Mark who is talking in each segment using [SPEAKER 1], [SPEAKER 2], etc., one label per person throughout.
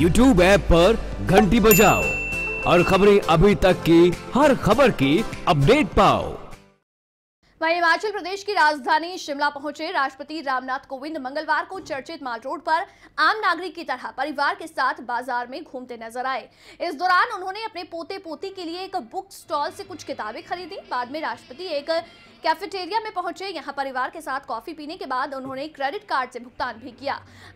[SPEAKER 1] YouTube app पर घंटी बजाओ और खबरें अभी तक की हर खबर की अपडेट पाओ वही हिमाचल प्रदेश की राजधानी शिमला पहुंचे राष्ट्रपति रामनाथ कोविंद मंगलवार को चर्चित माल रोड पर आम नागरिक की तरह परिवार के साथ बाजार में घूमते नजर आए इस दौरान उन्होंने अपने पोते पोती के लिए एक बुक स्टॉल से कुछ किताबें खरीदी बाद में राष्ट्रपति एक कैफेटेरिया में पहुंचे यहाँ परिवार के साथ कॉफी पीने के बाद उन्होंने क्रेडिट कार्ड से भुगतान भी किया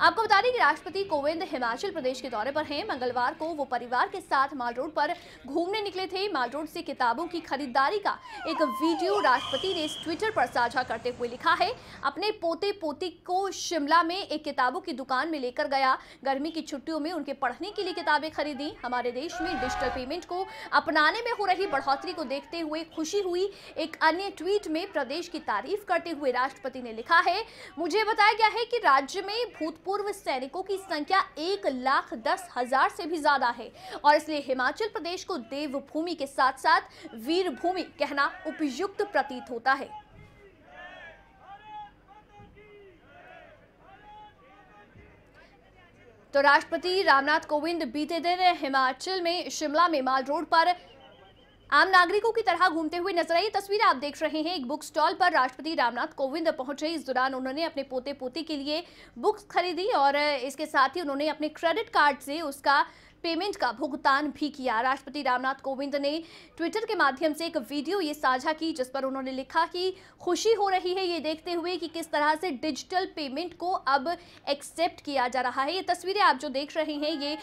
[SPEAKER 1] आपको बता दें कि राष्ट्रपति कोविंद हिमाचल प्रदेश के दौरे पर हैं मंगलवार को वो परिवार के साथ माल रोड पर घूमने निकले थे माल रोड से किताबों की खरीदारी का एक वीडियो राष्ट्रपति ने ट्विटर पर साझा करते हुए लिखा है अपने पोते पोती को शिमला में एक किताबों की दुकान में लेकर गया गर्मी की छुट्टियों में उनके पढ़ने के लिए किताबें खरीदी हमारे देश में डिजिटल पेमेंट को अपनाने में हो रही बढ़ोतरी को देखते हुए खुशी हुई एक अन्य ट्वीट में प्रदेश की तारीफ करते हुए राष्ट्रपति ने लिखा है मुझे बताया गया है कि राज्य में भूतपूर्व सैनिकों की संख्या एक लाख दस हजार से भी ज्यादा है और इसलिए हिमाचल प्रदेश को देवभूमि के साथ साथ वीर भूमि कहना उपयुक्त प्रतीत होता है तो राष्ट्रपति रामनाथ कोविंद बीते दिन हिमाचल में शिमला में माल रोड पर आम नागरिकों की तरह घूमते हुए नजर आई तस्वीर आप देख रहे हैं एक बुक स्टॉल पर राष्ट्रपति रामनाथ कोविंद पहुंचे इस दौरान उन्होंने अपने पोते पोती के लिए बुक्स खरीदी और इसके साथ ही उन्होंने अपने क्रेडिट कार्ड से उसका पेमेंट का भुगतान भी किया राष्ट्रपति रामनाथ कोविंद ने ट्विटर के माध्यम से एक वीडियो ये साझा की जिस पर उन्होंने लिखा कि खुशी हो रही है ये देखते हुए कि किस तरह से डिजिटल पेमेंट को अब एक्सेप्ट किया जा रहा है ये तस्वीरें आप जो देख रहे हैं ये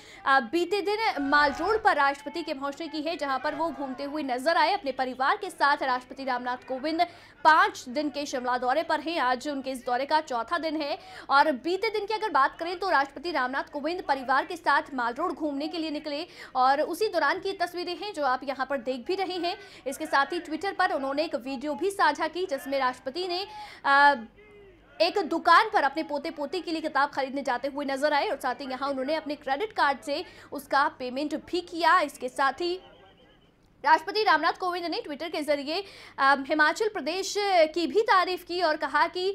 [SPEAKER 1] बीते दिन माल पर राष्ट्रपति के पहुंचने की है जहां पर वो घूमते हुए नजर आए अपने परिवार के साथ राष्ट्रपति रामनाथ कोविंद पांच दिन के शिमला दौरे पर हैं आज उनके इस दौरे का चौथा दिन है और बीते दिन की अगर बात करें तो राष्ट्रपति रामनाथ कोविंद परिवार के साथ मालरोड घूमने के लिए निकले और उसी दौरान की तस्वीरें हैं जो आप यहाँ पर देख भी रहे हैं इसके साथ ही ट्विटर पर उन्होंने एक वीडियो भी साझा की जिसमें राष्ट्रपति ने एक दुकान पर अपने पोते पोती के लिए किताब खरीदने जाते हुए नजर आए और साथ ही यहाँ उन्होंने अपने क्रेडिट कार्ड से उसका पेमेंट भी किया इसके साथ ही राष्ट्रपति रामनाथ कोविंद ने ट्विटर के जरिए हिमाचल प्रदेश की भी तारीफ की और कहा कि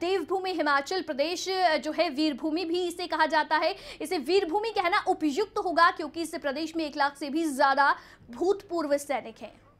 [SPEAKER 1] देवभूमि हिमाचल प्रदेश जो है वीरभूमि भी इसे कहा जाता है इसे वीरभूमि कहना उपयुक्त तो होगा क्योंकि इस प्रदेश में एक लाख से भी ज़्यादा भूतपूर्व सैनिक हैं